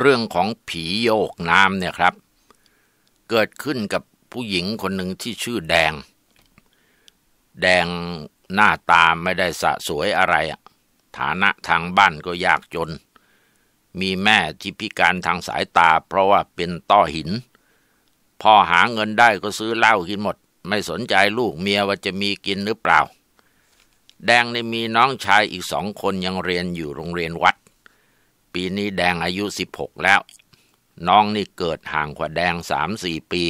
เรื่องของผีโยกน้ำเนี่ยครับ เกิดขึ้นกับผู้หญิงคนหนึ่งที่ชื่อแดง แดงหน้าตาไม่ได้สะสวยอะไรฐานะทางบ้านก็ยากจน มีแม่ที่พิการทางสายตาเพราะว่าเป็นต้อหินพ่อหาเงินได้ก็ซื้อเหล้ากินหมดไม่สนใจลูกเมียว่าจะมีกินหรือเปล่า แดงในมีน้องชายอีกสองคนยังเรียนอยู่โรงเรียนวัดปีนี้แดงอายุ 16 แล้ว น้องนี่เกิดห่างกว่าแดงสามสี่ปี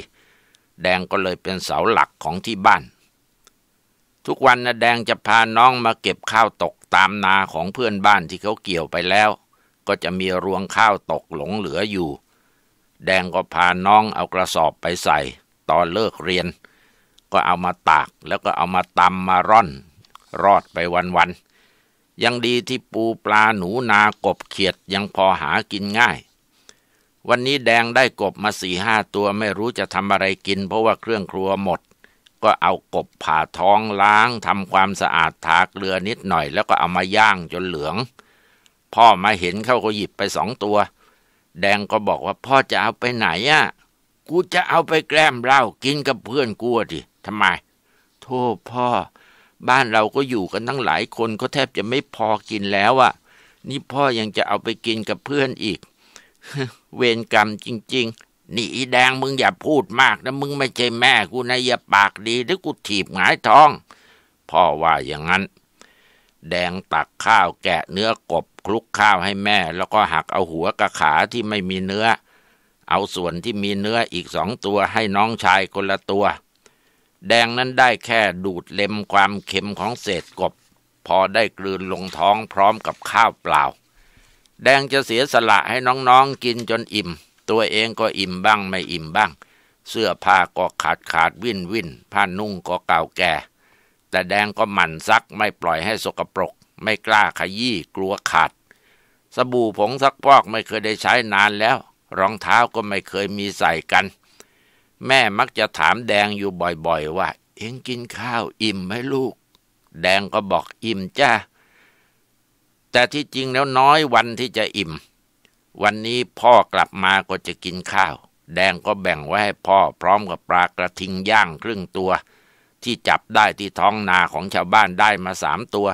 แดงก็เลยเป็นเสาหลักของที่บ้าน ทุกวันนะแดงจะพาน้องมาเก็บข้าวตกตามนาของเพื่อนบ้านที่เขาเกี่ยวไปแล้ว ก็จะมีรวงข้าวตกหลงเหลืออยู่ แดงก็พาน้องเอากระสอบไปใส่ ตอนเลิกเรียน ก็เอามาตากแล้วก็เอามาตำมาร่อน รอดไปวันวันยังดีที่ปูปลาหนูนากบเขียดยังพอหากินง่าย วันนี้แดงได้กบมาสี่ห้าตัวไม่รู้จะทำอะไรกิน เพราะว่าเครื่องครัวหมด ก็เอากบผ่าท้องล้างทำความสะอาดทาเกลือนิดหน่อย แล้วก็เอามาย่างจนเหลือง พ่อมาเห็นเขาก็หยิบไปสองตัว แดงก็บอกว่าพ่อจะเอาไปไหนอะ่ะกูจะเอาไปแกล้มเหล้ากินกับเพื่อนกูดิทำไมโทษพ่อบ้านเราก็อยู่กันตั้งหลายคนก็แทบจะไม่พอกินแล้วอะ่ะนี่พ่อยังจะเอาไปกินกับเพื่อนอีก เวรกรรมจริง ๆ นี่อแดงมึงอย่าพูดมากนะมึงไม่ใช่แม่กูนะอย่าปากดีหรืวกูถีบหงายท้อง พ่อว่าอย่างนั้น แดงตักข้าวแกะเนื้อกบคลุกข้าวให้แม่ แล้วก็หักเอาหัวกระขาที่ไม่มีเนื้อ เอาส่วนที่มีเนื้ออีกสองตัวให้น้องชายคนละตัวแดงนั้นได้แค่ดูดเล็มความเค็มของเศษกบ พอได้กลืนลงท้องพร้อมกับข้าวเปล่า แดงจะเสียสละให้น้องๆ กินจนอิ่ม ตัวเองก็อิ่มบ้างไม่อิ่มบ้าง เสื้อผ้าก็ขาดขาดวิ่นวิ่นผ้านุ่งก็เก่าแก่ แต่แดงก็หมั่นซักไม่ปล่อยให้สกปรก ไม่กล้าขยี้กลัวขาด สบู่ผงซักพอกไม่เคยได้ใช้นานแล้ว รองเท้าก็ไม่เคยมีใส่กันแม่มักจะถามแดงอยู่บ่อยๆ ว่าเอ็งกินข้าว อิ่มไหมลูก แดงก็บอกอิ่มจ้าแต่ที่จริงแล้วน้อยวันที่จะอิ่ม วันนี้พ่อกลับมาก็จะกินข้าว แดงก็แบ่งไว้ให้พ่อพร้อมกับปลากระทิงย่างครึ่งตัว ที่จับได้ที่ท้องนาของชาวบ้านได้มาสามตัว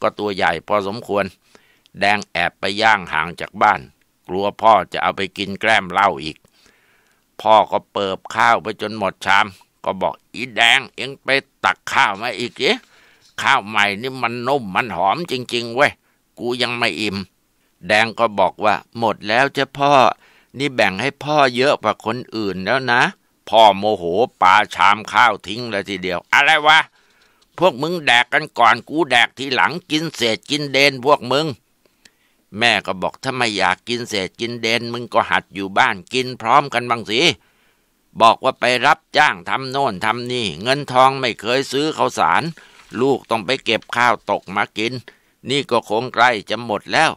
ก็ตัวใหญ่พอสมควร แดงแอบไปย่างห่างจากบ้าน กลัวพ่อจะเอาไปกินแกล้มเหล้าอีกพ่อก็เปิบข้าวไปจนหมดชาม ก็บอกอีแดงเอ็งไปตักข้าวมาอีกเยข้าวใหม่นี่มันนุ่มมันหอมจริงๆเว้ยกูยังไม่อิ่ม แดงก็บอกว่า หมดแล้วเจ้าพ่อ นี่แบ่งให้พ่อเยอะกว่าคนอื่นแล้วนะ พ่อโมโหปาชามข้าวทิ้งเลยทีเดียว อะไรวะพวกมึงแดกกันก่อนกูแดกทีหลังกินเศษกินเดนพวกมึงแม่ก็บอกถ้าไม่อยากกินเศษกินเดน มึงก็หัดอยู่บ้านกินพร้อมกันบ้างสิบอกว่าไปรับจ้างทำโน่นทำนี่ เงินทองไม่เคยซื้อข้าวสาร ลูกต้องไปเก็บข้าวตกมากิน นี่ก็คงใกล้จะหมดแล้ว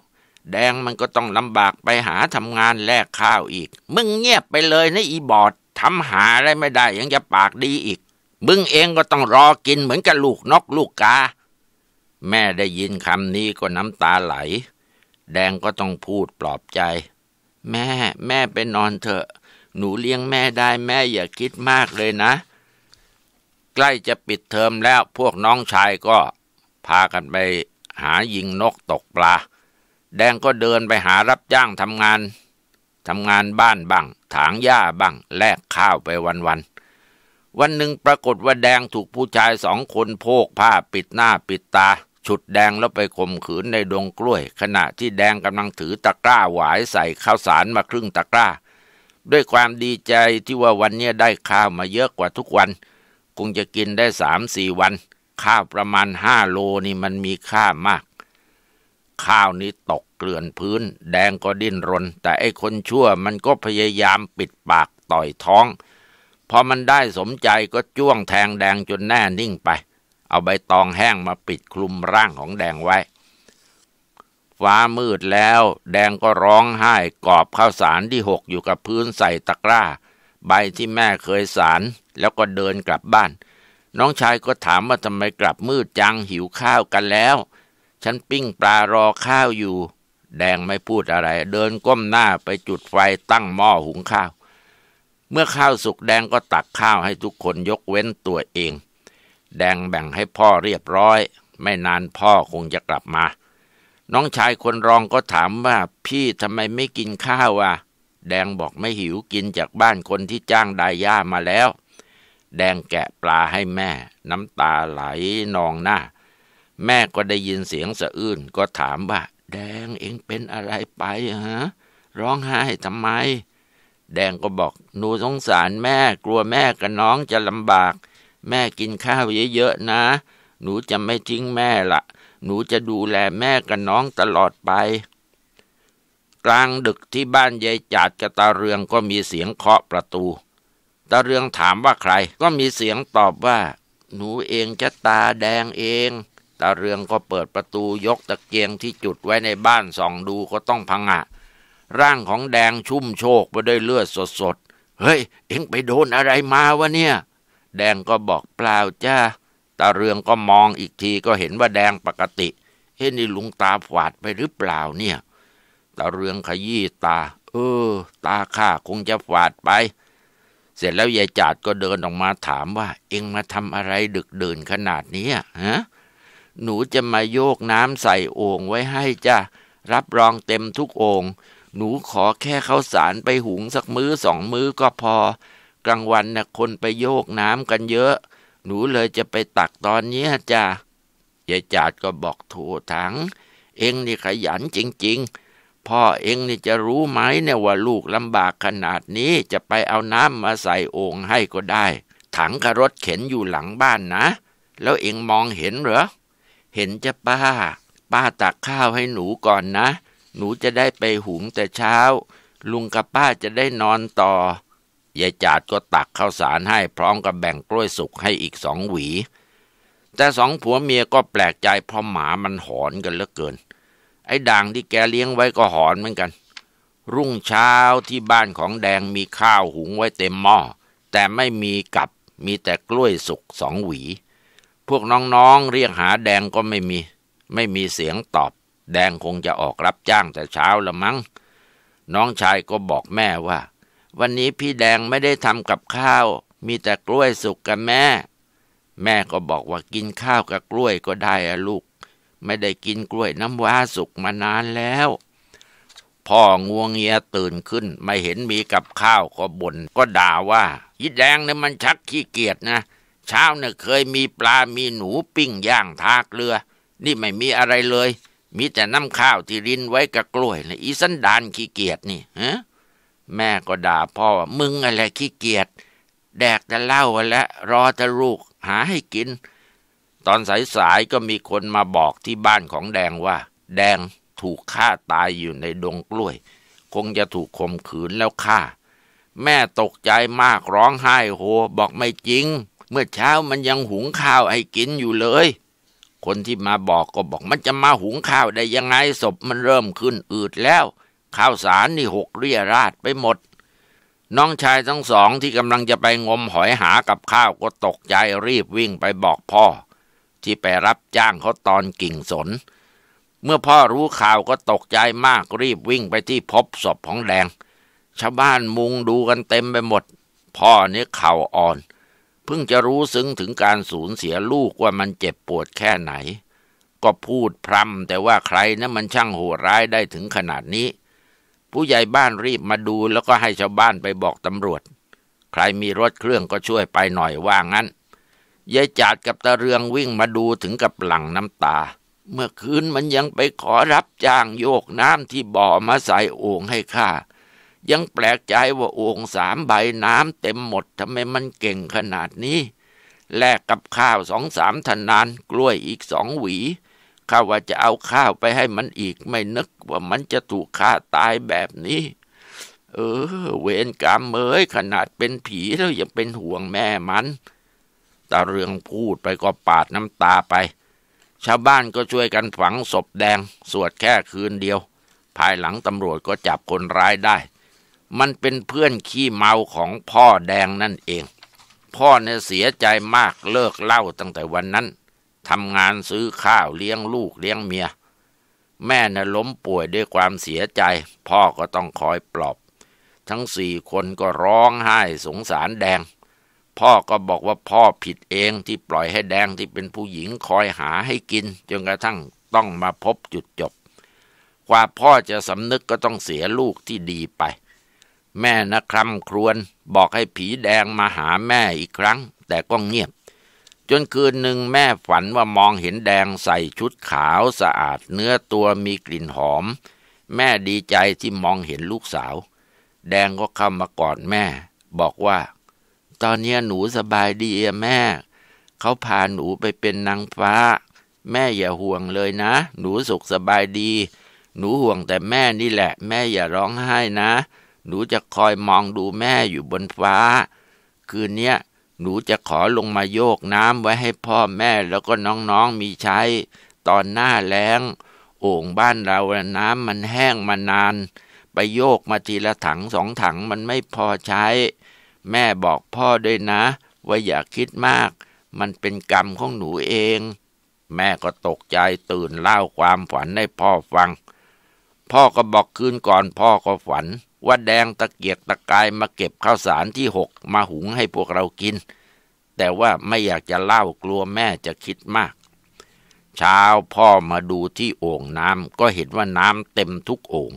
แดงมันก็ต้องลำบากไปหาทำงานแลกข้าวอีก มึงเงียบไปเลยนะอีบอดทำหาอะไรไม่ได้ยังจะปากดีอีกมึงเองก็ต้องรอกินเหมือนกับลูกนกลูกกา แม่ได้ยินคำนี้ก็น้ำตาไหลแดงก็ต้องพูดปลอบใจ แม่ แม่ไปนอนเถอะ หนูเลี้ยงแม่ได้แม่อย่าคิดมากเลยนะ ใกล้จะปิดเทอมแล้วพวกน้องชายก็พากันไป หายิงนกตกปลา แดงก็เดินไปหารับจ้างทำงานทำงานบ้านบ้าง ถางหญ้าบ้าง แลกข้าวไปวันวัน วันหนึ่งปรากฏว่าแดงถูกผู้ชายสองคนโพกผ้าปิดหน้าปิดตาฉุดแดงแล้วไปข่มขืนในดงกล้วย ขณะที่แดงกำลังถือตะกร้าหวายใส่ข้าวสารมาครึ่งตะกร้า ด้วยความดีใจที่ว่าวันนี้ได้ข้าวมาเยอะกว่าทุกวันคงจะกินได้สามสี่วัน ข้าวประมาณห้าโลนี่มันมีค่ามาก ข้าวนี้ตกเกลื่อนพื้น แดงก็ดิ้นรน แต่ไอ้คนชั่วมันก็พยายามปิดปากต่อยท้องพอมันได้สมใจก็จ้วงแทงแดงจนแน่นิ่งไปเอาใบตองแห้งมาปิดคลุมร่างของแดงไว้ ฟ้ามืดแล้วแดงก็ร้องไห้กอบข้าวสารที่หก อยู่กับพื้นใส่ตะกร้า ใบที่แม่เคยสารแล้วก็เดินกลับบ้าน น้องชายก็ถามว่าทำไมกลับมืดจังหิวข้าวกันแล้ว ฉันปิ้งปลารอข้าวอยู่ แดงไม่พูดอะไร เดินก้มหน้าไปจุดไฟตั้งหม้อหุงข้าว เมื่อข้าวสุกแดงก็ตักข้าวให้ทุกคนยกเว้นตัวเองแดงแบ่งให้พ่อเรียบร้อย ไม่นานพ่อคงจะกลับมา น้องชายคนรองก็ถามว่า พี่ทำไมไม่กินข้าวอ่ะแดงบอกไม่หิวกินจากบ้านคนที่จ้างดายย่ามาแล้ว แดงแกะปลาให้แม่ น้ำตาไหลนองหน้า แม่ก็ได้ยินเสียงสะอื้นก็ถามว่าแดงเองเป็นอะไรไปฮะร้องไห้ทำไม แดงก็บอกหนูสงสารแม่กลัวแม่กับน้องจะลำบากแม่กินข้าวเยอะๆนะ หนูจะไม่ทิ้งแม่ละ หนูจะดูแลแม่กับน้องตลอดไป กลางดึกที่บ้านยายจัดกับตาเรืองก็มีเสียงเคาะประตู ตาเรืองถามว่าใคร ก็มีเสียงตอบว่า หนูเองจะตาแดงเอง ตาเรืองก็เปิดประตูยกตะเกียงที่จุดไว้ในบ้านส่องดูก็ต้องพังอะร่างของแดงชุ่มโชกไปด้วยเลือดสดๆ เฮ้ย เอ็งไปโดนอะไรมาวะเนี่ยแดงก็บอกเปล่าจ้าตาเรืองก็มองอีกทีก็เห็นว่าแดงปกติเห็นี่ลุงตาฝาดไปหรือเปล่าเนี่ย ตาเรืองขยี้ตา เออ ตาข้าคงจะฝาดไป เสร็จแล้วยายจาดก็เดินออกมาถามว่า เอ็งมาทำอะไรดึกเดินขนาดนี้ฮะหนูจะมาโยกน้ำใส่โอ่งไว้ให้จ้า รับรองเต็มทุกโอ่งหนูขอแค่ข้าวสารไปหุงสักมื้อสองมื้อก็พอกลางวันนะ่ะคนไปโยกน้ำกันเยอะ หนูเลยจะไปตักตอนนี้จ้ะยายจาดก็บอกถูถังเองนี่ขยันจริงๆ พ่อเองนี่จะรู้ไหมเนี่ยว่าลูกลำบากขนาดนี้จะไปเอาน้ำมาใส่โอ่งให้ก็ได้ ถังกระรถเข็นอยู่หลังบ้านนะ แล้วเองมองเห็นเหรอ เห็นจะป้า ป้าตักข้าวให้หนูก่อนนะ หนูจะได้ไปหุงแต่เช้า ลุงกับป้าจะได้นอนต่อยายจาดก็ตักข้าวสารให้พร้อมกับแบ่งกล้วยสุกให้อีกสองหวี แต่สองผัวเมียก็แปลกใจเพราะหมามันหอนกันเหลือเกิน ไอ้ด่างที่แกเลี้ยงไว้ก็หอนเหมือนกัน รุ่งเช้าที่บ้านของแดงมีข้าวหุงไว้เต็มหม้อแต่ไม่มีกับมีแต่กล้วยสุกสองหวี พวกน้องๆเรียกหาแดงก็ไม่มี ไม่มีเสียงตอบ แดงคงจะออกรับจ้างแต่เช้าละมั้งน้องชายก็บอกแม่ว่าวันนี้พี่แดงไม่ได้ทำกับข้าว มีแต่กล้วยสุกกับแม่ แม่ก็บอกว่ากินข้าวกับกล้วยก็ได้อะลูก ไม่ได้กินกล้วยน้ำว้าสุกมานานแล้ว พ่องวงเงียตื่นขึ้น ไม่เห็นมีกับข้าวก็บน่นก็ด่าว่ายีแดงเนี่ยมันชักขี้เกียจนะ เช้าเนี่ยเคยมีปลามีหนูปิ้งย่างทากเรือ นี่ไม่มีอะไรเลย มีแต่น้ำข้าวที่รินไว้กับกล้วยนะอีสันดานขี้เกียจนี่ ฮะแม่ก็ด่าพ่อว่ามึงอะไรขี้เกียจแดกแต่เหล้าและรอแต่ลูกหาให้กิน ตอนสายๆก็มีคนมาบอกที่บ้านของแดงว่า แดงถูกฆ่าตายอยู่ในดงกล้วย คงจะถูกข่มขืนแล้วฆ่า แม่ตกใจมากร้องไห้โหบอกไม่จริง เมื่อเช้ามันยังหุงข้าวให้กินอยู่เลย คนที่มาบอกก็บอกมันจะมาหุงข้าวได้ยังไงศพมันเริ่มขึ้นอืดแล้วข้าวสารนี่หกเรียราดไปหมด น้องชายทั้งสองที่กำลังจะไปงมหอยหากับข้าวก็ตกใจรีบวิ่งไปบอกพ่อ ที่ไปรับจ้างเขาตอนกิ่งสน เมื่อพ่อรู้ข่าวก็ตกใจมากรีบวิ่งไปที่พบศพของแดง ชาวบ้านมุงดูกันเต็มไปหมด พ่อเนี่ยเข่าอ่อน เพิ่งจะรู้ซึ้งถึงการสูญเสียลูกว่ามันเจ็บปวดแค่ไหน ก็พูดพร่ำแต่ว่าใครนะมันช่างโหดร้ายได้ถึงขนาดนี้ผู้ใหญ่บ้านรีบมาดูแล้วก็ให้ชาวบ้านไปบอกตำรวจ ใครมีรถเครื่องก็ช่วยไปหน่อยว่างั้นยายจาดกับตาเรืองวิ่งมาดูถึงกับหลั่งน้ำตา เมื่อคืนมันยังไปขอรับจ้างโยกน้ำที่บ่อมาใส่โอ่งให้ข้า ยังแปลกใจว่าโอ่งสามใบน้ำเต็มหมดทำไมมันเก่งขนาดนี้ แลกกับข้าวสองสามทนานกล้วยอีกสองหวีข้าว่าจะเอาข้าวไปให้มันอีกไม่นึกว่ามันจะถูกฆ่าตายแบบนี้ เออ เวรกรรมเอ้ยขนาดเป็นผีแล้วยังเป็นห่วงแม่มันตาเรืองพูดไปก็ปาดน้ำตาไป ชาวบ้านก็ช่วยกันฝังศพแดง สวดแค่คืนเดียว ภายหลังตำรวจก็จับคนร้ายได้ มันเป็นเพื่อนขี้เมาของพ่อแดงนั่นเอง พ่อเนี่ยเสียใจมากเลิกเล่าตั้งแต่วันนั้นทำงานซื้อข้าวเลี้ยงลูกเลี้ยงเมีย แม่น่ะล้มป่วยด้วยความเสียใจ พ่อก็ต้องคอยปลอบ ทั้งสี่คนก็ร้องไห้สงสารแดง พ่อก็บอกว่าพ่อผิดเองที่ปล่อยให้แดงที่เป็นผู้หญิงคอยหาให้กินจนกระทั่งต้องมาพบจุดจบ กว่าพ่อจะสำนึกก็ต้องเสียลูกที่ดีไป แม่นะคร่ำครวญบอกให้ผีแดงมาหาแม่อีกครั้ง แต่ก็เงียบจนคืนหนึ่งแม่ฝันว่ามองเห็นแดงใส่ชุดขาวสะอาดเนื้อตัวมีกลิ่นหอม แม่ดีใจที่มองเห็นลูกสาว แดงก็เข้ามากอดแม่ บอกว่า ตอนนี้หนูสบายดีอะแม่เขาพาหนูไปเป็นนางฟ้า แม่อย่าห่วงเลยนะ หนูสุขสบายดี หนูห่วงแต่แม่นี่แหละ แม่อย่าร้องไห้นะ หนูจะคอยมองดูแม่อยู่บนฟ้า คืนเนี้ยหนูจะขอลงมาโยกน้ำไว้ให้พ่อแม่แล้วก็น้องๆมีใช้ ตอนหน้าแล้งโอ่งบ้านเราน้ำมันแห้งมานาน ไปโยกมาทีละถังสองถังมันไม่พอใช้ แม่บอกพ่อด้วยนะ ว่าอย่าคิดมาก มันเป็นกรรมของหนูเอง แม่ก็ตกใจตื่นเล่าความฝันให้พ่อฟัง พ่อก็บอกคืนก่อนพ่อก็ฝันว่าแดงตะเกียกตะกายมาเก็บข้าวสารที่หก มาหุงให้พวกเรากิน แต่ว่าไม่อยากจะเล่ากลัวแม่จะคิดมาก เช้าพ่อมาดูที่โอ่งน้ำก็เห็นว่าน้ำเต็มทุกโอ่ง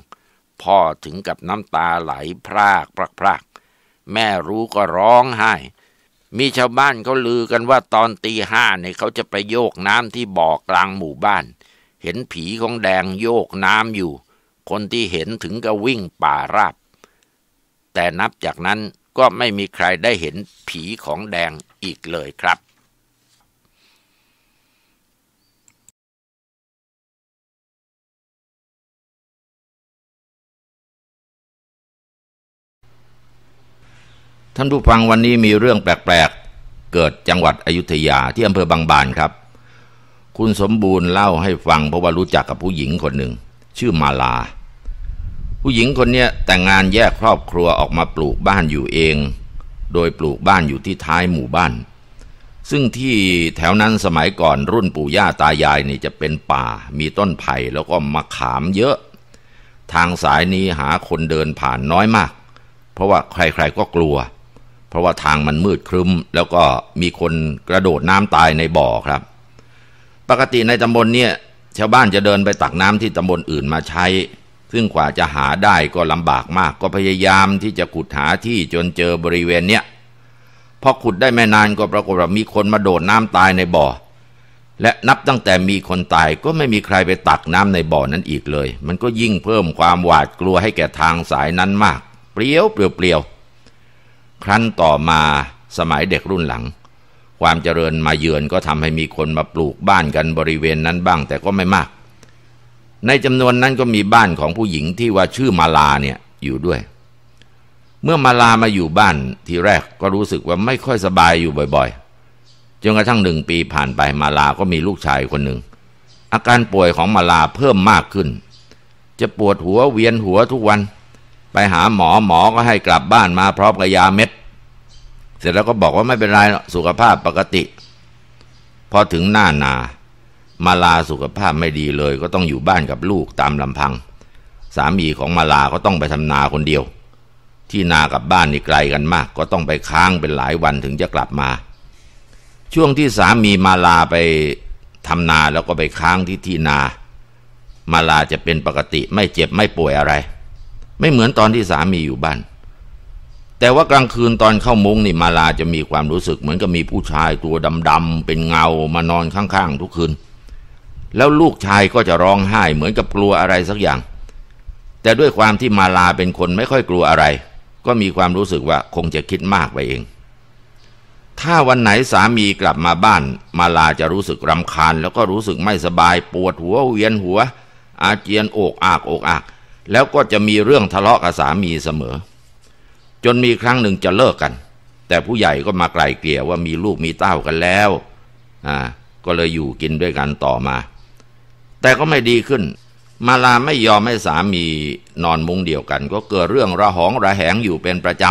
พ่อถึงกับน้ำตาไหลพรากพรากพราก แม่รู้ก็ร้องไห้ มีชาวบ้านเขาลือกันว่าตอนตีห้าเนี่ยเขาจะไปโยกน้ำที่บ่อกลางหมู่บ้าน เห็นผีของแดงโยกน้ำอยู่คนที่เห็นถึงก็วิ่งป่าราบ แต่นับจากนั้นก็ไม่มีใครได้เห็นผีของแดงอีกเลยครับ ท่านผู้ฟังวันนี้มีเรื่องแปลกๆเกิดจังหวัดอยุธยาที่อำเภอบางบานครับ คุณสมบูรณ์เล่าให้ฟังเพราะว่ารู้จักกับผู้หญิงคนหนึ่งชื่อมาลา ผู้หญิงคนนี้แต่งงานแยกครอบครัวออกมาปลูกบ้านอยู่เอง โดยปลูกบ้านอยู่ที่ท้ายหมู่บ้าน ซึ่งที่แถวนั้นสมัยก่อนรุ่นปู่ย่าตายายนี่จะเป็นป่า มีต้นไผ่แล้วก็มะขามเยอะ ทางสายนี้หาคนเดินผ่านน้อยมาก เพราะว่าใครๆ ก็กลัว เพราะว่าทางมันมืดครึ้ม แล้วก็มีคนกระโดดน้ำตายในบ่อครับ ปกติในตำบลเนี่ยชาวบ้านจะเดินไปตักน้ำที่ตำบลอื่นมาใช้ ซึ่งกว่าจะหาได้ก็ลำบากมาก ก็พยายามที่จะขุดหาที่จนเจอบริเวณเนี้ย พอขุดได้ไม่นานก็ปรากฏว่ามีคนมาโดดน้ำตายในบ่อ และนับตั้งแต่มีคนตายก็ไม่มีใครไปตักน้ำในบ่อนั้นอีกเลย มันก็ยิ่งเพิ่มความหวาดกลัวให้แก่ทางสายนั้นมาก เปรี้ยวเปลี่ยวเปลี่ยว ครั้นต่อมาสมัยเด็กรุ่นหลังความเจริญมาเยือนก็ทำให้มีคนมาปลูกบ้านกันบริเวณนั้นบ้างแต่ก็ไม่มาก ในจำนวนนั้นก็มีบ้านของผู้หญิงที่ว่าชื่อมาลาเนี่ยอยู่ด้วย เมื่อมาลามาอยู่บ้านทีแรกก็รู้สึกว่าไม่ค่อยสบายอยู่บ่อยๆจนกระทั่งหนึ่งปีผ่านไปมาลาก็มีลูกชายคนหนึ่ง อาการป่วยของมาลาเพิ่มมากขึ้น จะปวดหัวเวียนหัวทุกวัน ไปหาหมอหมอก็ให้กลับบ้านมาพร้อมกับยาเม็ดสร็จแล้วก็บอกว่าไม่เป็นไรสุขภาพปกติพอถึงหน้านามาลาสุขภาพไม่ดีเลย ก็ต้องอยู่บ้านกับลูกตามลำพัง สามีของมาลาก็ต้องไปทำนาคนเดียว ที่นากับบ้านนี่ไกลกันมาก ก็ต้องไปค้างเป็นหลายวันถึงจะกลับมา ช่วงที่สามีมาลาไปทำนาแล้วก็ไปค้างที่ที่นา มาลาจะเป็นปกติ ไม่เจ็บไม่ป่วยอะไร ไม่เหมือนตอนที่สามีอยู่บ้านแต่ว่ากลางคืนตอนเข้ามุ้งนี่มาลาจะมีความรู้สึกเหมือนกับมีผู้ชายตัวดำๆเป็นเงามานอนข้างๆทุกคืนแล้วลูกชายก็จะร้องไห้เหมือนกับกลัวอะไรสักอย่าง แต่ด้วยความที่มาลาเป็นคนไม่ค่อยกลัวอะไรก็มีความรู้สึกว่าคงจะคิดมากไปเอง ถ้าวันไหนสามีกลับมาบ้าน มาลาจะรู้สึกรำคาญแล้วก็รู้สึกไม่สบาย ปวดหัว เวียนหัว อาเจียนอกอากอกอากแล้วก็จะมีเรื่องทะเลาะกับสามีเสมอจนมีครั้งหนึ่งจะเลิกกัน แต่ผู้ใหญ่ก็มาไกลเกลี่ยว่ามีลูกมีเต้ากันแล้ว อ่า ก็เลยอยู่กินด้วยกันต่อมา แต่ก็ไม่ดีขึ้น มาลาไม่ยอมให้สามีนอนมุ้งเดียวกัน ก็เกิดเรื่องระหองระแหงอยู่เป็นประจ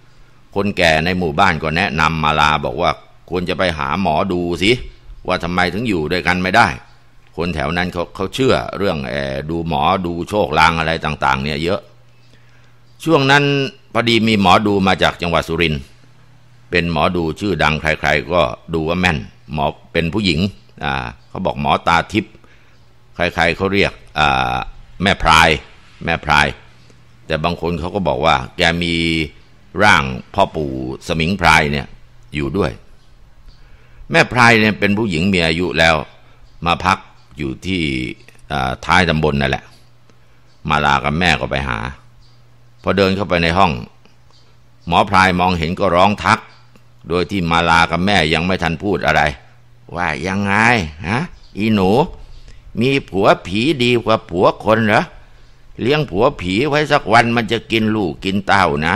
ำ คนแก่ในหมู่บ้านก็แนะนำมาลาบอกว่า ควรจะไปหาหมอดูสิว่าทำไมถึงอยู่ด้วยกันไม่ได้ คนแถวนั้นเขาเขาเชื่อเรื่องแอดูหมอดูโชคลางอะไรต่าง ๆ เนี่ยเยอะ ช่วงนั้นพอดีมีหมอดูมาจากจังหวัดสุรินทร์เป็นหมอดูชื่อดังใคร ๆ ก็ดูว่าแม่นหมอเป็นผู้หญิงอ่าเขาบอกหมอตาทิพย์ใครๆเขาเรียกอ่าแม่พราย แม่พราย แต่บางคนเขาก็บอกว่า แกมีร่าง พ่อปู่สมิงพรายเนี่ยอยู่ด้วย แม่พรายเนี่ยเป็นผู้หญิงมีอายุแล้ว มาพักอยู่ที่ท้ายตำบลนั่นแหละ มาลากับแม่ก็ไปหาพอเดินเข้าไปในห้อง หมอพรายมองเห็นก็ร้องทัก โดยที่มาลากับแม่ยังไม่ทันพูดอะไร ว่ายังไงฮะอีหนู มีผัวผีดีกว่าผัวคนเหรอเลี้ยงผัวผีไว้สักวันมันจะกินลูกกินเต้านะ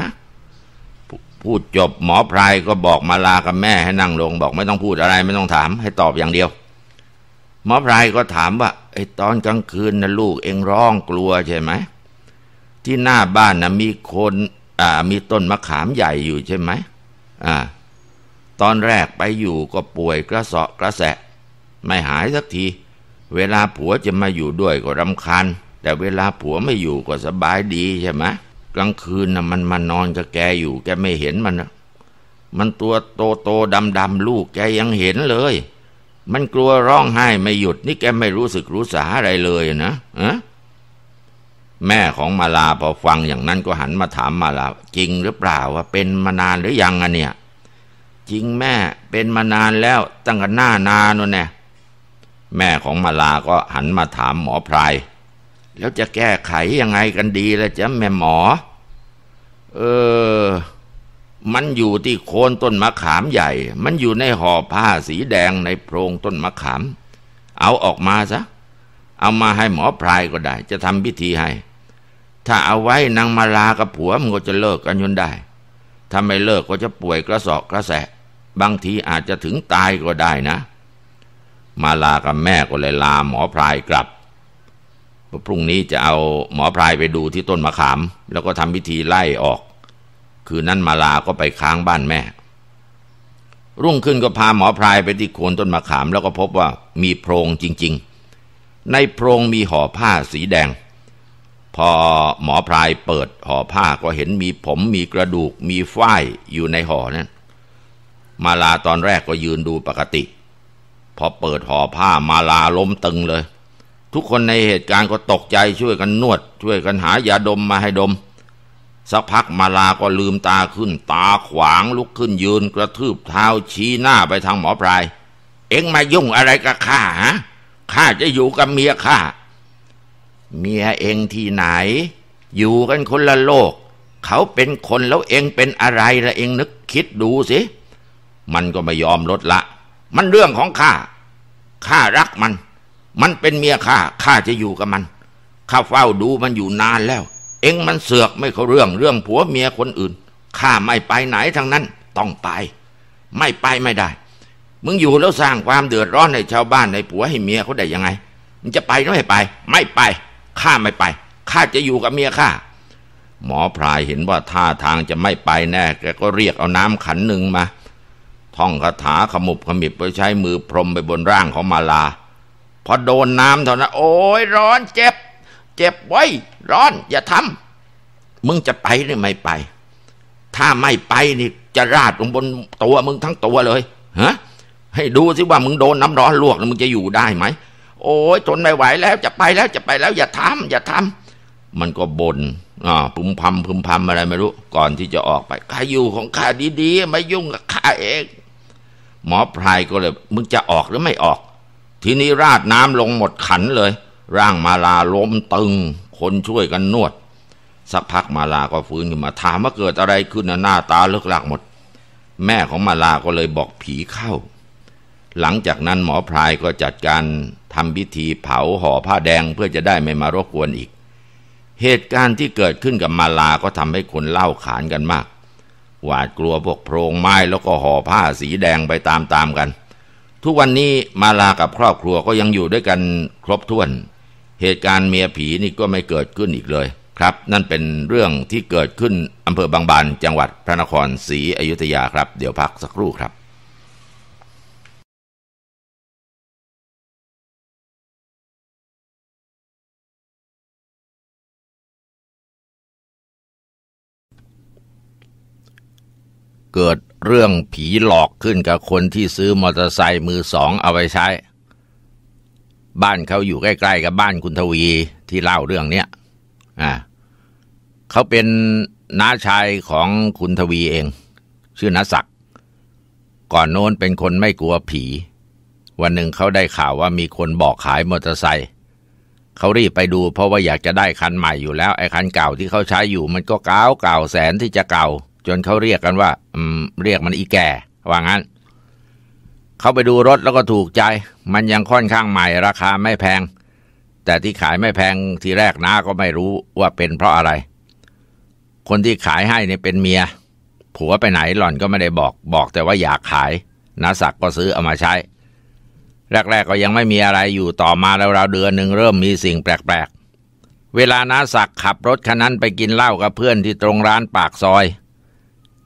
พูดจบหมอพรายก็บอกมาลากับแม่ให้นั่งลงบอกไม่ต้องพูดอะไร ไม่ต้องถามให้ตอบอย่างเดียว หมอพรายก็ถามว่าไอ้ตอนกลางคืนนะลูกเองร้องกลัวใช่ไหมที่หน้าบ้านนะมีคน อ่ามีต้นมะขามใหญ่อยู่ใช่ไหมอ่า ตอนแรกไปอยู่ก็ป่วยกระเสาะกระแสะ ไม่หายสักที เวลาผัวจะมาอยู่ด้วยก็รำคาญแต่เวลาผัวไม่อยู่ก็สบายดีใช่ไหมกลางคืนนะมันมานอนกับแกอยู่ แกไม่เห็นมันนะมันตัวโตโตดำดำลูกแกยังเห็นเลย มันกลัวร้องไห้ไม่หยุดนี่แกไม่รู้สึกรู้สาอะไรเลยนะอะแม่ของมาลาพอฟังอย่างนั้นก็หันมาถามมาลา จริงหรือเปล่าว่าเป็นมานานหรือยังอะเนี่ย จริงแม่เป็นมานานแล้วตั้งแต่หน้านานนู่นแน่แม่ของมาลา ก็หันมาถามหมอพรายแล้วจะแก้ไขยังไงกันดีล่ะจ๊ะแม่หมอเออมันอยู่ที่โคนต้นมะขามใหญ่มันอยู่ในห่อผ้าสีแดงในโพรงต้นมะขาม เอาออกมาซะเอามาให้หมอพรายก็ได้ จะทำพิธีให้ถ้าเอาไว้นางมาลากับผัวมันก็จะเลิกกันยนได้ ถ้าไม่เลิกก็จะป่วยกระสอบกระแสะ บางทีอาจจะถึงตายก็ได้นะ มาลากับแม่ก็เลยลาหมอพรายกลับพรุ่งนี้จะเอาหมอพรายไปดูที่ต้นมะขาม แล้วก็ทำพิธีไล่ออก คืนนั้นมาลา ก็ไปค้างบ้านแม่ รุ่งขึ้นก็พาหมอพรายไปที่โคนต้นมะขาม แล้วก็พบว่ามีโพรงจริงๆ ในโพรงมีห่อผ้าสีแดงพอหมอพรายเปิดห่อผ้าก็เห็นมีผมมีกระดูกมีฝ้ายอยู่ในห่อนั้นมาลาตอนแรกก็ยืนดูปกติ พอเปิดห่อผ้ามาลาล้มตึงเลย ทุกคนในเหตุการณ์ก็ตกใจช่วยกันนวด ช่วยกันหายาดมมาให้ดมสักพักมาลาก็ลืมตาขึ้น ตาขวางลุกขึ้นยืนกระทืบเท้าชี้หน้าไปทางหมอพราย เอ็งมายุ่งอะไรกับข้าฮะข้าจะอยู่กับเมียข้าเมียเองที่ไหน อยู่กันคนละโลก เขาเป็นคนแล้วเองเป็นอะไรละเองนึกคิดดูสิมันก็ไม่ยอมลดละ มันเรื่องของข้าข้ารักมัน มันเป็นเมียข้าข้าจะอยู่กับมัน ข้าเฝ้าดูมันอยู่นานแล้ว เองมันเสือกไม่เขาเรื่องเรื่องผัวเมียคนอื่นข้าไม่ไปไหนทางนั้นต้องไปไม่ไปไม่ได้ มึงอยู่แล้วสร้างความเดือดร้อนให้ชาวบ้านในผัวให้เมียเขาได้ยังไงมึงจะไปหรือไม่ไป ไม่ไปข้าไม่ไป ข้าจะอยู่กับเมียข้า หมอพรายเห็นว่าท่าทางจะไม่ไปแน่แกก็เรียกเอาน้ำขันหนึ่งมา ท่องคาถาขมุบขมิบไปใช้มือพรมไปบนร่างของมาลา พอโดนน้ำเท่านั้นโอ้ยร้อน เจ็บ เจ็บไว้ร้อน อย่าทำมึงจะไปหรือไม่ไป ถ้าไม่ไปนี่จะราดลงบนตัวมึงทั้งตัวเลยฮะให้ดูสิว่ามึงโดนน้ำร้อนลวกแล้วมึงจะอยู่ได้ไหมโอ้ยทนไม่ไหวแล้วจะไปแล้วจะไปแล้ว อย่าทำ อย่าทำ มันก็บน่นอ่าพึมพำพึมพำอะไรไม่รู้ ก่อนที่จะออกไปข้าอยู่ของข้าดีๆไม่ยุ่งกับข้าเองหมอพรายก็เลยมึงจะออกหรือไม่ออก ทีนี้ราดน้ำลงหมดขันเลย ร่างมาลาล้มตึง คนช่วยกันนวดสักพักมาลา ก็ฟื้นขึ้นมา ถามว่าเกิดอะไรขึ้นหน้าตา เลอกหลักหมด แม่ของมาลา ก็เลยบอกผีเข้า หลังจากนั้นหมอพราย ก็จัดการทำพิธีเผาห่อผ้าแดงเพื่อจะได้ไม่มารบกวนอีก เหตุการณ์ที่เกิดขึ้นกับมาลา ก็ทำให้คนเล่าขานกันมาก หวาดกลัวพวกโพรงไม้แล้วก็ห่อผ้าสีแดงไปตามๆกัน ทุกวันนี้มาลา กับครอบครัวก็ยังอยู่ด้วยกันครบถ้วน เหตุการณ์เมียผีนี่ก็ไม่เกิดขึ้นอีกเลยครับ นั่นเป็นเรื่องที่เกิดขึ้นอำเภอบางบานจังหวัดพระนครศรีอยุธยาครับ เดี๋ยวพักสักครู่ครับเกิดเรื่องผีหลอกขึ้นกับคนที่ซื้อมอเตอร์ไซค์มือสองเอาไปใช้ บ้านเขาอยู่ใกล้ ๆ กับบ้านคุณทวีที่เล่าเรื่องเนี้ยอ่าเขาเป็นน้าชายของคุณทวีเองชื่อนาศักก่อนโน้นเป็นคนไม่กลัวผี วันหนึ่งเขาได้ข่าวว่ามีคนบอกขายมอเตอร์ไซค์เขารีบไปดูเพราะว่าอยากจะได้คันใหม่อยู่แล้วไอ้คันเก่าที่เขาใช้อยู่ มันก็เก่าเก่าแสนที่จะเก่าจนเขาเรียกกันว่าอืมเรียกมันอีแก่ ว่างั้นเขาไปดูรถแล้วก็ถูกใจ มันยังค่อนข้างใหม่ ราคาไม่แพง แต่ที่ขายไม่แพงทีแรกน้าก็ไม่รู้ว่าเป็นเพราะอะไร คนที่ขายให้เนี่ยเป็นเมีย ผัวไปไหนหล่อนก็ไม่ได้บอกบอก แต่ว่าอยากขายนาศักก็ซื้อเอามาใช้ แรก ๆก็ยังไม่มีอะไรอยู่ต่อมาแล้วราวเดือนหนึ่งเริ่มมีสิ่งแปลกๆเวลานาศักขับรถคันนั้นไปกินเหล้ากับเพื่อนที่ตรงร้านปากซอย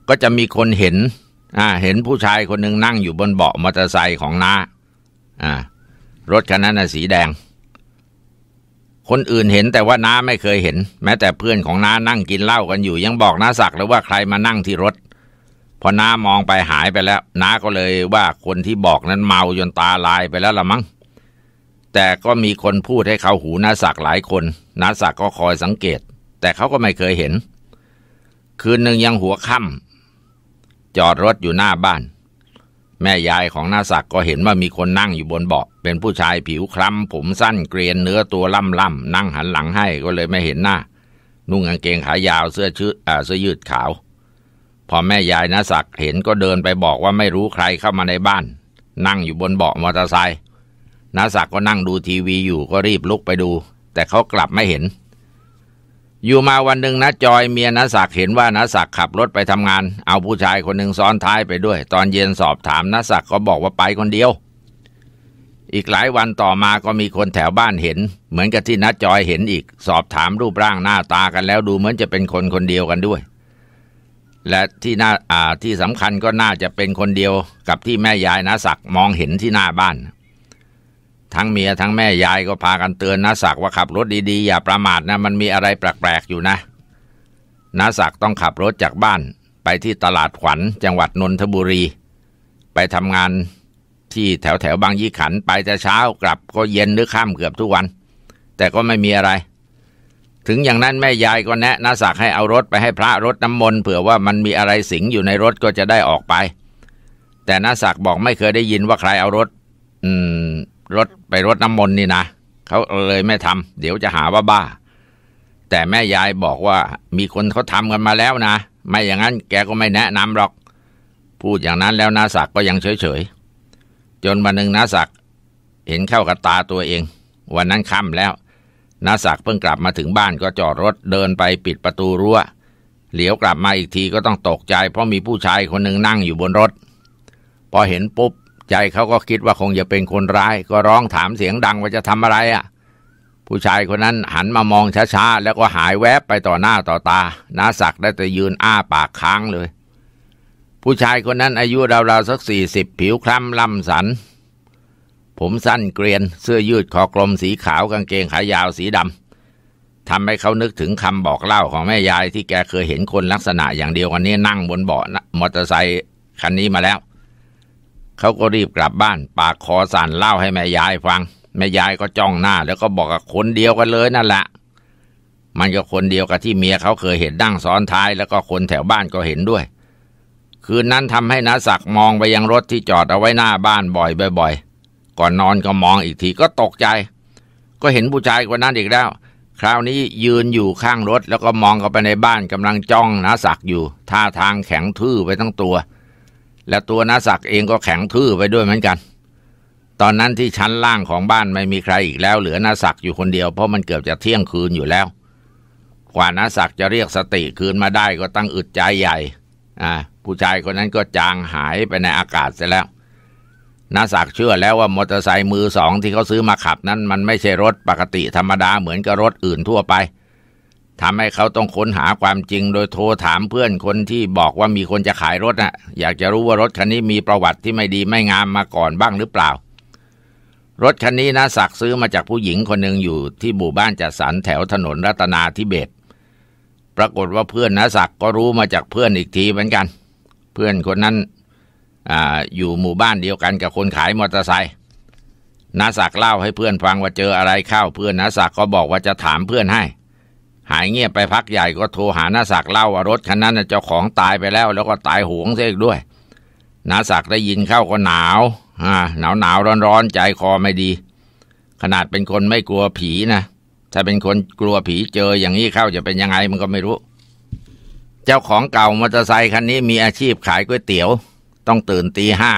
ก็จะมีคนเห็นอ่าเห็นผู้ชายคนหนึ่งนั่งอยู่บนเบาะมอเตอร์ไซค์ของน้าอ่ารถคันนั้นสีแดง คนอื่นเห็นแต่ว่าน้าไม่เคยเห็น แม้แต่เพื่อนของน้านั่งกินเหล้ากันอยู่ ยังบอกน้าศักเลยว่าใครมานั่งที่รถ พอน้ามองไปหายไปแล้วน้าก็เลยว่าคนที่บอกนั้นเมาจนตาลายไปแล้วละมั้ง แต่ก็มีคนพูดให้เขาหูน้าศักหลายคนน้าศักก็คอยสังเกต แต่เขาก็ไม่เคยเห็น คืนหนึ่งยังหัวค่ำจอดรถอยู่หน้าบ้าน แม่ยายของนาศักก็เห็นว่ามีคนนั่งอยู่บนเบาะเป็นผู้ชายผิวคล้ำผมสั้นเกรียนเนื้อตัวล่ำๆนั่งหันหลังให้ก็เลยไม่เห็นหน้า นุ่งกางเกงขายาวเสื้อชื้อ่เสื้อยืดขาว พอแม่ยายนาศักเห็นก็เดินไปบอกว่าไม่รู้ใครเข้ามาในบ้าน นั่งอยู่บนเบาะมอเตอร์ไซค์นาศักก็นั่งดูทีวีอยู่ก็รีบลุกไปดู แต่เขากลับไม่เห็นอยู่มาวันหนึ่งนะจอยเมียนศักเห็นว่านศักขับรถไปทำงาน เอาผู้ชายคนหนึ่งซ้อนท้ายไปด้วย ตอนเย็นสอบถามนศักก็บอกว่าไปคนเดียว อีกหลายวันต่อมาก็มีคนแถวบ้านเห็น เหมือนกับที่นดจอยเห็นอีก สอบถามรูปร่างหน้าตากันแล้วดูเหมือนจะเป็นคนคนเดียวกันด้วย และที่น่าที่สำคัญก็น่าจะเป็นคนเดียวกับที่แม่ยายนาศักมองเห็นที่หน้าบ้านทั้งเมียทั้งแม่ยายก็พากันเตือนนาศักว่าขับรถดีๆ อย่าประมาทนะมันมีอะไรแปลกๆ อยู่นะนาศักต้องขับรถจากบ้านไปที่ตลาดขวัญจังหวัดนนทบุรี ไปทำงานที่แถวแถวบางยี่ขัน ไปแต่เช้ากลับก็เย็นหรือค่ำเกือบทุกวัน แต่ก็ไม่มีอะไร ถึงอย่างนั้นแม่ยายก็แนะนาศักให้เอารถไปให้พระรถน้ำมนต์เผื่อว่ามันมีอะไรสิงอยู่ในรถก็จะได้ออกไป แต่นาศักบอกไม่เคยได้ยินว่าใครเอารถ อืมรถไปรถน้ำมนต์นี่นะเขาเลยไม่ทำเดี๋ยวจะหาว่าบ้า แต่แม่ยายบอกว่ามีคนเขาทำกันมาแล้วนะ ไม่อย่างนั้นแกก็ไม่แนะนำหรอก พูดอย่างนั้นแล้วนาศักก็ยังเฉยๆจนวันหนึ่งนาศักเห็นเข้ากับตาตัวเอง วันนั้นค่ำแล้ว นาศักเพิ่งกลับมาถึงบ้านก็จอดรถเดินไปปิดประตูรั้ว เหลียวกลับมาอีกทีก็ต้องตกใจ เพราะมีผู้ชายคนหนึ่งนั่งอยู่บนรถ พอเห็นปุ๊บใจเขาก็คิดว่าคงจะเป็นคนร้ายก็ร้องถามเสียงดังว่าจะทำอะไรอะ่ะผู้ชายคนนั้นหันมามองช้าๆแล้วก็หายแวบไปต่อหน้าต่อตาน้าศักได้แต่ยืนอ้าปากค้างเลย ผู้ชายคนนั้นอายุราวๆสักสี่สิบผิวคล้ำลำสัน ผมสั้นเกรียนเสื้อยืดคอกลมสีขาวกางเกงขายาวสีดำทำให้เขานึกถึงคำบอกเล่าของแม่ยายที่แกเคยเห็นคนลักษณะอย่างเดียวกันนี้นั่งบนเบาะมอเตอร์ไซค์คันนี้มาแล้วเขาก็รีบกลับบ้านปากคอสั่นเล่าให้แม่ยายฟังแม่ยายก็จ้องหน้าแล้วก็บอกกับคนเดียวกันเลยนั่นแหละมันก็คนเดียวกับที่เมียเขาเคยเห็นดั้งซ้อนท้ายแล้วก็คนแถวบ้านก็เห็นด้วย คืนนั้นทำให้นาศักมองไปยังรถที่จอดเอาไว้หน้าบ้านบ่อยบ่อยก่อนนอนก็มองอีกทีก็ตกใจ ก็เห็นผู้ชายคนนั้นอีกแล้ว คราวนี้ยืนอยู่ข้างรถแล้วก็มองเข้าไปในบ้านกำลังจ้องนาศักอยู่ ท่าทางแข็งทื่อไปทั้งตัวและตัวนาศักเองก็แข็งทื่อไปด้วยเหมือนกัน ตอนนั้นที่ชั้นล่างของบ้านไม่มีใครอีกแล้วเหลือนาศักอยู่คนเดียว เพราะมันเกือบจะเที่ยงคืนอยู่แล้วกว่านาศักจะเรียกสติคืนมาได้ก็ตั้งอึดใจใหญ่ อ่าผู้ชายคนนั้นก็จางหายไปในอากาศเสียแล้วนาศักเชื่อแล้วว่ามอเตอร์ไซค์มือสองที่เขาซื้อมาขับนั้น มันไม่ใช่รถปกติธรรมดาเหมือนกับรถอื่นทั่วไปทำให้เขาต้องค้นหาความจริงโดยโทรถามเพื่อนคนที่บอกว่ามีคนจะขายรถนะ่ะอยากจะรู้ว่ารถคันนี้มีประวัติที่ไม่ดีไม่งามมาก่อนบ้างหรือเปล่า รถคันนี้นะสักซื้อมาจากผู้หญิงคนหนึ่งอยู่ที่หมู่บ้านจัดสรรแถวถนนรัตนาทิเบตปรากฏว่าเพื่อนนะศักก็รู้มาจากเพื่อนอีกทีเหมือนกัน เพื่อนคนนั้นออยู่หมู่บ้านเดียวกันกับคนขายมอเตอร์ไซค์นาศักเล่าให้เพื่อนฟังว่าเจออะไรเข้า เพื่อนนาศักก็บอกว่าจะถามเพื่อนให้หายเงียบไปพักใหญ่ก็โทรหานาศักเล่าว่ารถคันนั้นเจ้าของตายไปแล้ว แล้วก็ตายหวงเสียกด้วยนาศักได้ยินเข้าก็หนาวอ่าหนาวหนาวร้อนร้อนใจคอไม่ดี ขนาดเป็นคนไม่กลัวผีนะถ้าเป็นคนกลัวผีเจอ อย่างนี้เข้าจะเป็นยังไงมันก็ไม่รู้ เจ้าของเก่ามอเตอร์ไซคันนี้มีอาชีพขายก๋วยเตี๋ยวต้องตื่นตีห้า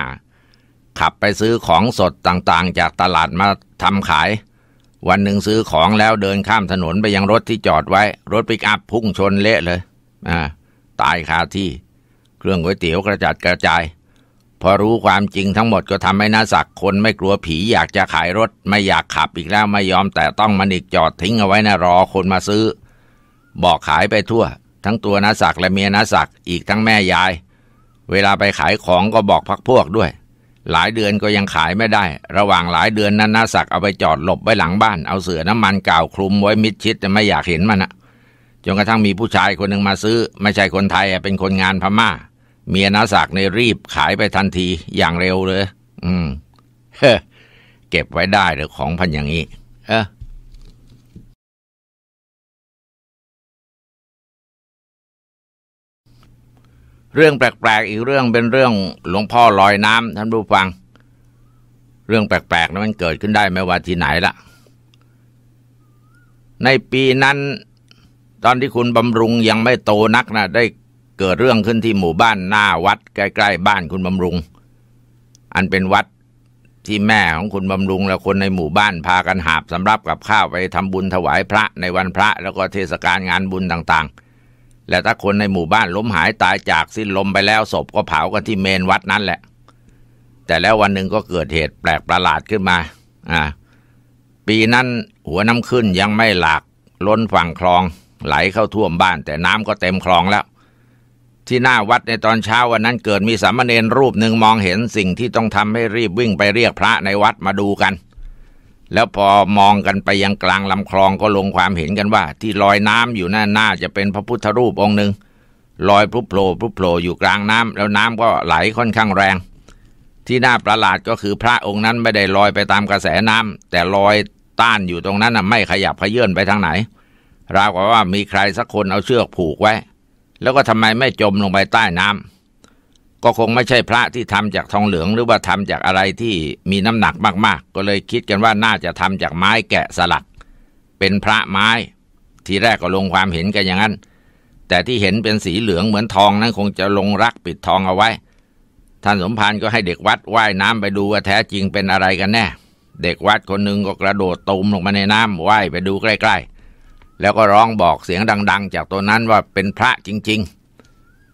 ขับไปซื้อของสดต่างๆ จากตลาดมาทำขายวันหนึ่งซื้อของแล้วเดินข้ามถนนไปยังรถที่จอดไว้รถปิกอัพพุ่งชนเละเลยอ่าตายคาที่เครื่องก๋วยเตี๋ยวกระจัดกระจาย พอรู้ความจริงทั้งหมดก็ทำให้นาศักคนไม่กลัวผีอยากจะขายรถไม่อยากขับอีกแล้วไม่ยอม แต่ต้องมันอีกจอดทิ้งเอาไว้นะรอคนมาซื้อ บอกขายไปทั่ว ทั้งตัวนาศักและเมียนาศักอีกทั้งแม่ยาย เวลาไปขายของก็บอกพักพวกด้วยหลายเดือนก็ยังขายไม่ได้ ระหว่างหลายเดือนนั้นนาศักเอาไปจอดหลบไว้หลังบ้าน เอาเสือน้ำมันเก่าคลุมไว้มิดชิด แต่ไม่อยากเห็นมันนะจนกระทั่งมีผู้ชายคนหนึ่งมาซื้อ ไม่ใช่คนไทยเป็นคนงานพม่าเมียนาศักในรีบขายไปทันที อย่างเร็วเลยอืมเฮ้เก็บไว้ได้หรือของพันอย่างนี้ เออเรื่องแปลกๆอีกเรื่องเป็นเรื่องหลวงพ่อลอยน้ำท่านผู้ฟัง เรื่องแปลกๆนั้นมันเกิดขึ้นได้ไม่ว่าที่ไหนละในปีนั้นตอนที่คุณบำรุงยังไม่โตนักนะได้เกิดเรื่องขึ้นที่หมู่บ้านหน้าวัด ใกล้ ๆ บ้านคุณบำรุง อันเป็นวัดที่แม่ของคุณบำรุง และคนในหมู่บ้านพากันหาบสำรับกับข้าวไปทำบุญถวายพระในวันพระ แล้วก็เทศกาลงานบุญต่าง ๆและถ้าคนในหมู่บ้านล้มหายตายจากสิ้นลมไปแล้ว ศพก็เผากันที่เมนวัดนั้นแหละ แต่แล้ววันหนึ่งก็เกิดเหตุแปลกประหลาดขึ้นมา อ่า ปีนั้นหัวน้ำขึ้นยังไม่หลากล้นฝั่งคลองไหลเข้าท่วมบ้าน แต่น้ำก็เต็มคลองแล้ว ที่หน้าวัดในตอนเช้าวันนั้นเกิดมีสามเณรรูปหนึ่งมองเห็นสิ่งที่ต้องทำให้รีบวิ่งไปเรียกพระในวัดมาดูกันแล้วพอมองกันไปยังกลางลำคลองก็ลงความเห็นกันว่า ที่ลอยน้ำอยู่น่นนาจะเป็นพระพุทธรูปองค์หนึ่งลอยพลุโผล่พลุโผล่อยู่กลางน้ำแล้วน้ำก็ไหลค่อนข้างแรง ที่น่าประหลาดก็คือพระองค์นั้นไม่ได้ลอยไปตามกระแสน้ำแต่ลอยต้านอยู่ตรงนั้นนะไม่ขยับพยื่นไปทางไหน ราวกับว่ามีใครสักคนเอาเชือกผูกไว้ แล้วก็ทำไมไม่จมลงไปใต้น้ำก็คงไม่ใช่พระที่ทำจากทองเหลืองหรือว่าทำจากอะไรที่มีน้ำหนักมากๆ ก็เลยคิดกันว่าน่าจะทำจากไม้แกะสลักเป็นพระไม้ทีแรกก็ลงความเห็นกันอย่างนั้น แต่ที่เห็นเป็นสีเหลืองเหมือนทองนั้นคงจะลงรักปิดทองเอาไว้ ท่านสมพันธ์ก็ให้เด็กวัดว่ายน้ำไปดูว่าแท้จริงเป็นอะไรกันแน่ เด็กวัดคนหนึ่งก็กระโดดตูมลงมาในน้ำว่ายไปดูใกล้ ๆ แล้วก็ร้องบอกเสียงดัง ๆ จากตัวนั้นว่าเป็นพระจริง ๆ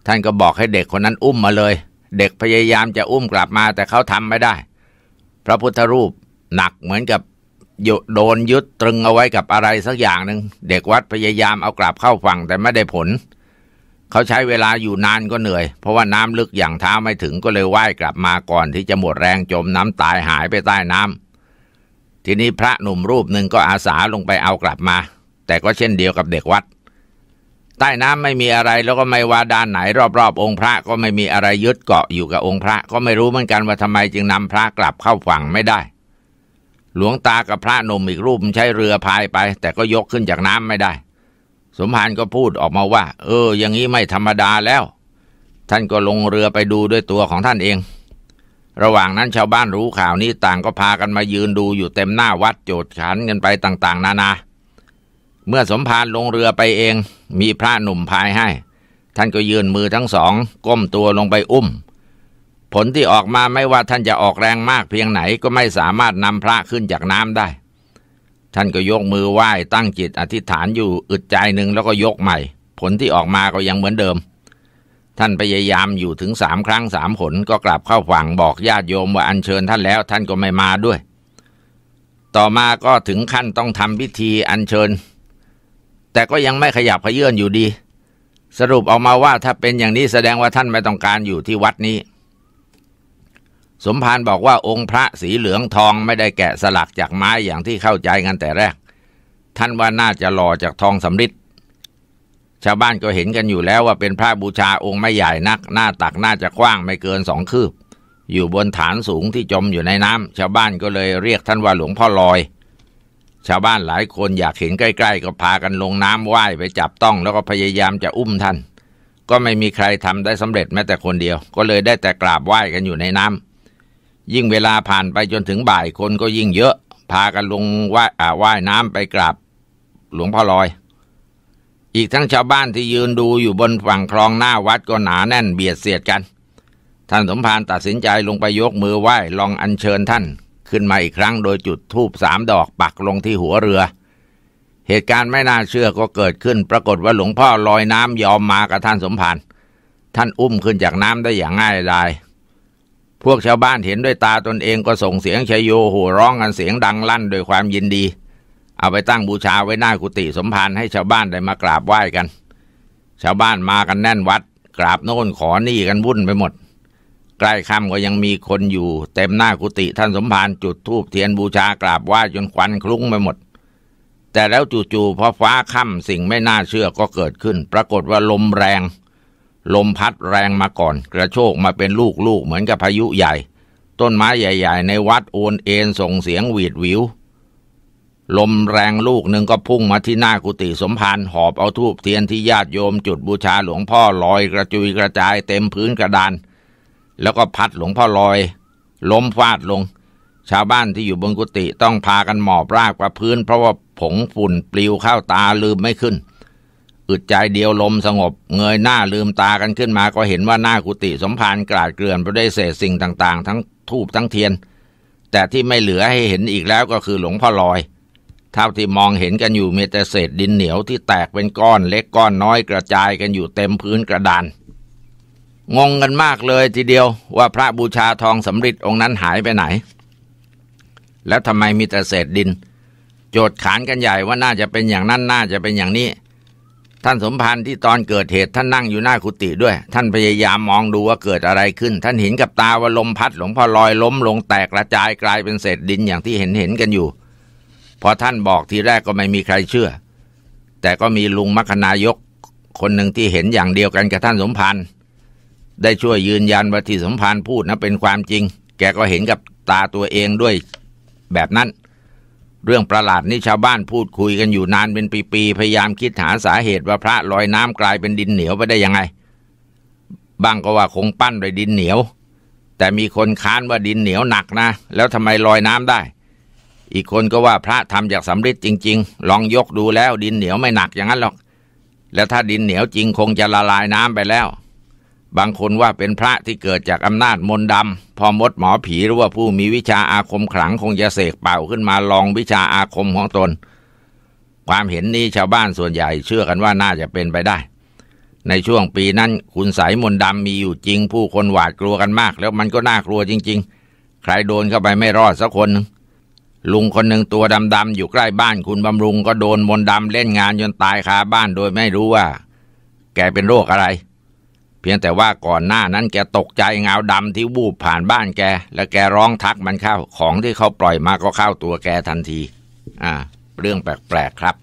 ท่านก็บอกให้เด็กคนนั้นอุ้มมาเลย เด็กพยายามจะอุ้มกลับมา แต่เขาทำไม่ได้ พระพุทธรูปหนักเหมือนกับโดนยึดตรึงเอาไว้กับอะไรสักอย่างหนึ่ง เด็กวัดพยายามเอากลับเข้าฝั่งแต่ไม่ได้ผล เขาใช้เวลาอยู่นานก็เหนื่อย เพราะว่าน้ำลึกอย่างเท้าไม่ถึงก็เลยว่ายกลับมา ก่อนที่จะหมดแรงจมน้ำตายหายไปใต้น้ำทีนี้พระหนุ่มรูปหนึ่งก็อาสาลงไปเอากลับมา แต่ก็เช่นเดียวกับเด็กวัดใต้น้ำไม่มีอะไรแล้วก็ไม่ว่าด้านไหนรอบๆองค์พระก็ไม่มีอะไรยึดเกาะอยู่กับองค์พระ ก็ไม่รู้เหมือนกันว่าทำไมจึงนำพระกลับเข้าฝั่งไม่ได้ หลวงตากับพระนมอีกรูปใช้เรือพายไปแต่ก็ยกขึ้นจากน้ำไม่ได้ สมภารก็พูดออกมาว่าเออ อย่างนี้ไม่ธรรมดาแล้ว ท่านก็ลงเรือไปดูด้วยตัวของท่านเอง ระหว่างนั้นชาวบ้านรู้ข่าวนี้ต่างก็พากันมายืนดูอยู่เต็มหน้าวัดโจดขันกันไปต่าง ๆ นานานาเมื่อสมภารลงเรือไปเอง มีพระหนุ่มพายให้ ท่านก็ยืนมือทั้งสอง ก้มตัวลงไปอุ้ม ผลที่ออกมาไม่ว่าท่านจะออกแรงมากเพียงไหนก็ไม่สามารถนำพระขึ้นจากน้ำได้ ท่านก็ยกมือไหว้ตั้งจิตอธิษฐานอยู่อึดใจหนึ่งแล้วก็ยกใหม่ ผลที่ออกมาก็ยังเหมือนเดิม ท่านพยายามอยู่ถึงสามครั้งสามผลก็กลับเข้าฝั่งบอกญาติโยมว่าอัญเชิญท่านแล้ว ท่านก็ไม่มาด้วย ต่อมาก็ถึงขั้นต้องทำพิธีอัญเชิญแต่ก็ยังไม่ขยับขยื่นอยู่ดี สรุปออกมาว่าถ้าเป็นอย่างนี้แสดงว่าท่านไม่ต้องการอยู่ที่วัดนี้ สมภารบอกว่าองค์พระสีเหลืองทองไม่ได้แกะสลักจากไม้อย่างที่เข้าใจกันแต่แรก ท่านว่าน่าจะหล่อจากทองสำริดชาวบ้านก็เห็นกันอยู่แล้วว่าเป็นพระบูชาองค์ไม่ใหญ่นัก หน้าตักน่าจะกว้างไม่เกินสองคืบอยู่บนฐานสูงที่จมอยู่ในน้ำชาวบ้านก็เลยเรียกท่านว่าหลวงพ่อลอยชาวบ้านหลายคนอยากเห็นใกล้ ๆ ก็พากันลงน้ำไหว้ไปจับต้อง แล้วก็พยายามจะอุ้มท่านก็ไม่มีใครทำได้สำเร็จแม้แต่คนเดียว ก็เลยได้แต่กราบไหว้กันอยู่ในน้ำยิ่งเวลาผ่านไปจนถึงบ่ายคนก็ยิ่งเยอะ พากันลงไหว้อ่าว่ายน้ำไปกราบ หลวงพ่อลอย อีกทั้งชาวบ้านที่ยืนดูอยู่บนฝั่งคลองหน้าวัดก็หนาแน่นเบียดเสียดกันท่านสมภารตัดสินใจลงไปยกมือไหว้ลองอัญเชิญท่านขึ้นมาอีกครั้งโดยจุดทูบสามดอกปักลงที่หัวเรือ เหตุการณ์ไม่น่าเชื่อก็เกิดขึ้นปรากฏว่าหลวงพ่อลอยน้ำยอมมากับท่านสมภารท่านอุ้มขึ้นจากน้ำได้อย่างง่ายดาย พวกชาวบ้านเห็นด้วยตาตนเองก็ส่งเสียงชยโยโห่ร้องกันเสียงดังลั่นด้วยความยินดี เอาไปตั้งบูชาไว้หน้ากุฏิสมภารให้ชาวบ้านได้มากราบไหว้กัน ชาวบ้านมากันแน่นวัด กราบโน่นขอนี่กันวุ่นไปหมดใกล้ค่ำก็ยังมีคนอยู่เต็มหน้ากุฏิท่านสมภารจุดธูปเทียนบูชากราบไหว้จนควันคลุ้งไปหมด แต่แล้วจู่ๆพอฟ้าค่ำสิ่งไม่น่าเชื่อก็เกิดขึ้นปรากฏว่าลมแรง ลมพัดแรงมาก่อน กระโชกมาเป็นลูกๆเหมือนกับพายุใหญ่ ต้นไม้ใหญ่ๆในวัดโอนเอ็นส่งเสียงหวีดวิว ลมแรงลูกหนึ่งก็พุ่งมาที่หน้ากุฏิสมภารหอบเอาทูบเทียนที่ญาติโยม จุดบูชาหลวงพ่อลอยกระจุยกระจายเต็มพื้นกระดานแล้วก็พัดหลวงพ่อลอยล้มฟาดลง ชาวบ้านที่อยู่บนกุฏิต้องพากันหมอบรากก่าพื้นเพราะว่าผงฝุ่นปลิวเข้าตาลืมไม่ขึ้น อึดใจเดียวลมสงบ เงยหน้าลืมตากันขึ้นมาก็เห็นว่าหน้ากุฏิสมภารกราดเกลื่อนไปด้วยเศษสิ่งต่างๆ ทั้งทูบทั้งเทียน แต่ที่ไม่เหลือให้เห็นอีกแล้วก็คือหลวงพ่อลอย เท่าที่มองเห็นกันอยู่มีแต่เศษดินเหนียวที่แตกเป็นก้อนเล็กก้อนน้อยกระจายกันอยู่เต็มพื้นกระดานงงกันมากเลยทีเดียวว่าพระบูชาทองสำริดองค์นั้นหายไปไหน แล้วทำไมมีแต่เศษดิน โจทย์ขานกันใหญ่ว่าน่าจะเป็นอย่างนั้นน่าจะเป็นอย่างนี้ ท่านสมพันธ์ที่ตอนเกิดเหตุท่านนั่งอยู่หน้ากุฏิด้วย ท่านพยายามมองดูว่าเกิดอะไรขึ้น ท่านเห็นกับตาว่าลมพัดหลวงพ่อลอยล้มลงแตกกระจายกลายเป็นเศษดินอย่างที่เห็นเห็นกันอยู่ พอท่านบอกทีแรกก็ไม่มีใครเชื่อ แต่ก็มีลุงมัคนายกคนหนึ่งที่เห็นอย่างเดียวกันกับท่านสมพันธ์ได้ช่วยยืนยันว่าที่สมนา์พูดนะเป็นความจริง แกก็เห็นกับตาตัวเองด้วยแบบนั้น เรื่องประหลาดนี่ชาวบ้านพูดคุยกันอยู่นานเป็นปีๆพยายามคิดหาสาเหตุว่าพระลอยน้ำกลายเป็นดินเหนียวไปได้ยังไงบางก็ว่าคงปั้นด้วยดินเหนียว แต่มีคนค้านว่าดินเหนียวหนักนะ แล้วทำไมลอยน้ำได้ อีกคนก็ว่าพระทำจากสำริดจริง ๆ ลองยกดูแล้วดินเหนียวไม่หนักอย่างนั้นหรอก แล้วถ้าดินเหนียวจริง คงจะละลายน้ำไปแล้วบางคนว่าเป็นพระที่เกิดจากอำนาจมนต์ดำพอมดหมอผีหรือว่าผู้มีวิชาอาคมขลังคงจะเสกเป่าขึ้นมาลองวิชาอาคมของตน ความเห็นนี้ชาวบ้านส่วนใหญ่ เชื่อกันว่าน่าจะเป็นไปได้ ในช่วงปีนั้นคุณสายมนต์ดำมีอยู่จริง ผู้คนหวาดกลัวกันมาก แล้วมันก็น่ากลัวจริง ๆ ใครโดนเข้าไปไม่รอดสักคนนึงลุงคนหนึ่งตัวดำๆอยู่ใกล้บ้านคุณบำรุง ก็โดนมนต์ดำเล่นงานจนตายคาบ้านโดยไม่รู้ว่า แกเป็นโรคอะไรเพียงแต่ว่าก่อนหน้านั้นแกตกใจเงาดำที่วูบผ่านบ้านแก และแกร้องทักมันเข้า ของที่เขาปล่อยมาก็เข้าตัวแกทันที อ่า เรื่องแปลกๆครับ